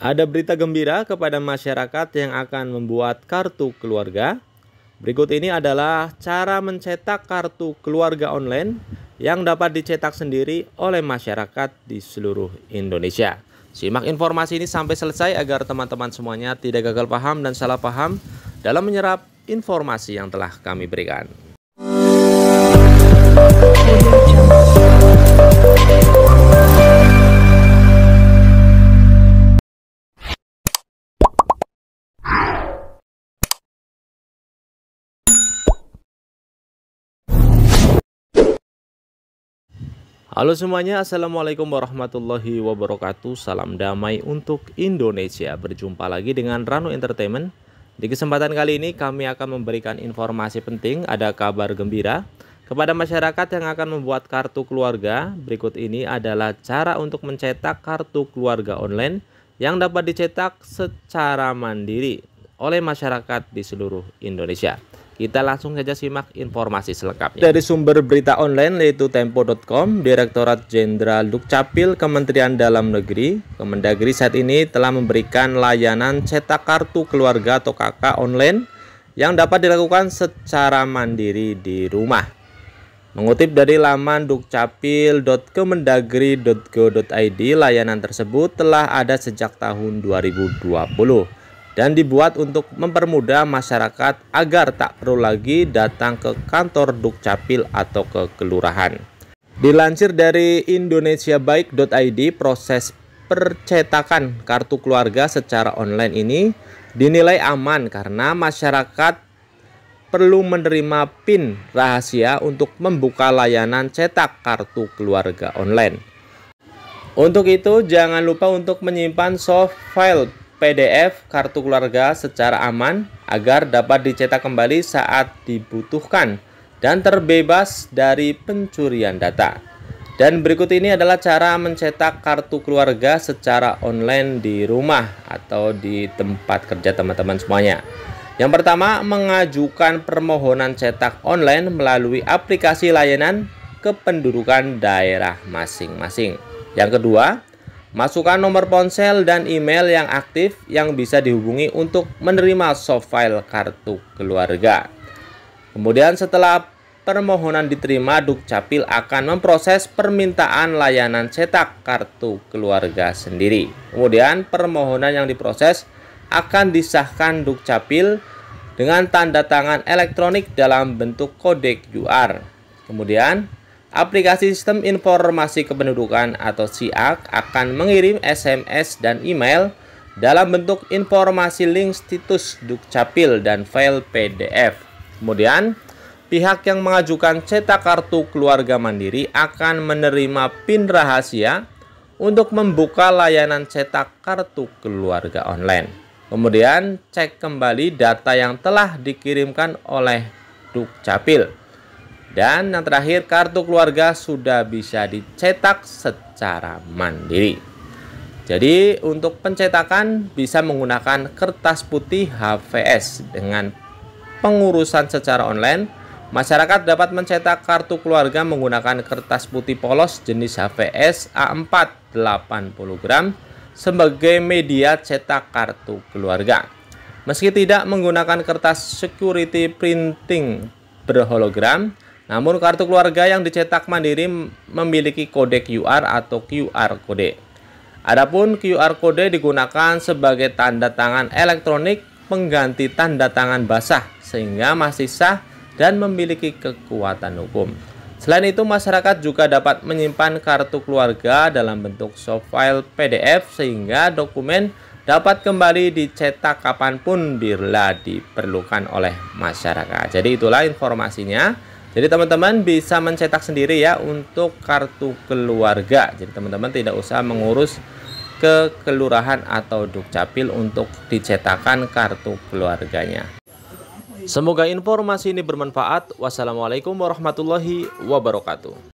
Ada berita gembira kepada masyarakat yang akan membuat kartu keluarga. Berikut ini adalah cara mencetak kartu keluarga online yang dapat dicetak sendiri oleh masyarakat di seluruh Indonesia. Simak informasi ini sampai selesai agar teman-teman semuanya tidak gagal paham dan salah paham dalam menyerap informasi yang telah kami berikan. Halo semuanya, Assalamualaikum warahmatullahi wabarakatuh Salam damai untuk Indonesia Berjumpa lagi dengan Rano Entertainment Di kesempatan kali ini kami akan memberikan informasi penting Ada kabar gembira Kepada masyarakat yang akan membuat kartu keluarga Berikut ini adalah cara untuk mencetak kartu keluarga online Yang dapat dicetak secara mandiri oleh masyarakat di seluruh Indonesia kita langsung saja simak informasi selengkapnya. Dari sumber berita online yaitu tempo.com, Direktorat Jenderal Dukcapil Kementerian Dalam Negeri, Kemendagri saat ini telah memberikan layanan cetak kartu keluarga atau KK online yang dapat dilakukan secara mandiri di rumah. Mengutip dari laman dukcapil.kemendagri.go.id, layanan tersebut telah ada sejak tahun 2020 dan dibuat untuk mempermudah masyarakat agar tak perlu lagi datang ke kantor Dukcapil atau ke kelurahan. Dilansir dari indonesiabaik.id, proses percetakan kartu keluarga secara online ini dinilai aman karena masyarakat perlu menerima PIN rahasia untuk membuka layanan cetak kartu keluarga online. Untuk itu, jangan lupa untuk menyimpan soft file PDF kartu keluarga secara aman agar dapat dicetak kembali saat dibutuhkan dan terbebas dari pencurian data. Dan berikut ini adalah cara mencetak kartu keluarga secara online di rumah atau di tempat kerja teman-teman semuanya. Yang pertama, mengajukan permohonan cetak online melalui aplikasi layanan kependudukan daerah masing-masing. Yang kedua, Masukkan nomor ponsel dan email yang aktif yang bisa dihubungi untuk menerima soft file kartu keluarga. Kemudian setelah permohonan diterima, Dukcapil akan memproses permintaan layanan cetak kartu keluarga sendiri. Kemudian permohonan yang diproses akan disahkan Dukcapil dengan tanda tangan elektronik dalam bentuk kode QR. Kemudian aplikasi Sistem Informasi Kependudukan atau SIAK akan mengirim SMS dan email dalam bentuk informasi link situs Dukcapil dan file PDF. Kemudian, pihak yang mengajukan cetak kartu keluarga mandiri akan menerima PIN rahasia untuk membuka layanan cetak kartu keluarga online. Kemudian, cek kembali data yang telah dikirimkan oleh Dukcapil. Dan yang terakhir, kartu keluarga sudah bisa dicetak secara mandiri. Jadi, untuk pencetakan bisa menggunakan kertas putih HVS dengan pengurusan secara online. Masyarakat dapat mencetak kartu keluarga menggunakan kertas putih polos jenis HVS A4 80 gram sebagai media cetak kartu keluarga. Meski tidak menggunakan kertas security printing berhologram, namun kartu keluarga yang dicetak mandiri memiliki kode QR atau QR kode. Adapun QR kode digunakan sebagai tanda tangan elektronik pengganti tanda tangan basah sehingga masih sah dan memiliki kekuatan hukum. Selain itu, masyarakat juga dapat menyimpan kartu keluarga dalam bentuk soft file PDF sehingga dokumen dapat kembali dicetak kapanpun bila diperlukan oleh masyarakat. Jadi itulah informasinya. Jadi teman-teman bisa mencetak sendiri ya untuk kartu keluarga. Jadi teman-teman tidak usah mengurus ke kelurahan atau dukcapil untuk dicetakan kartu keluarganya. Semoga informasi ini bermanfaat. Wassalamualaikum warahmatullahi wabarakatuh.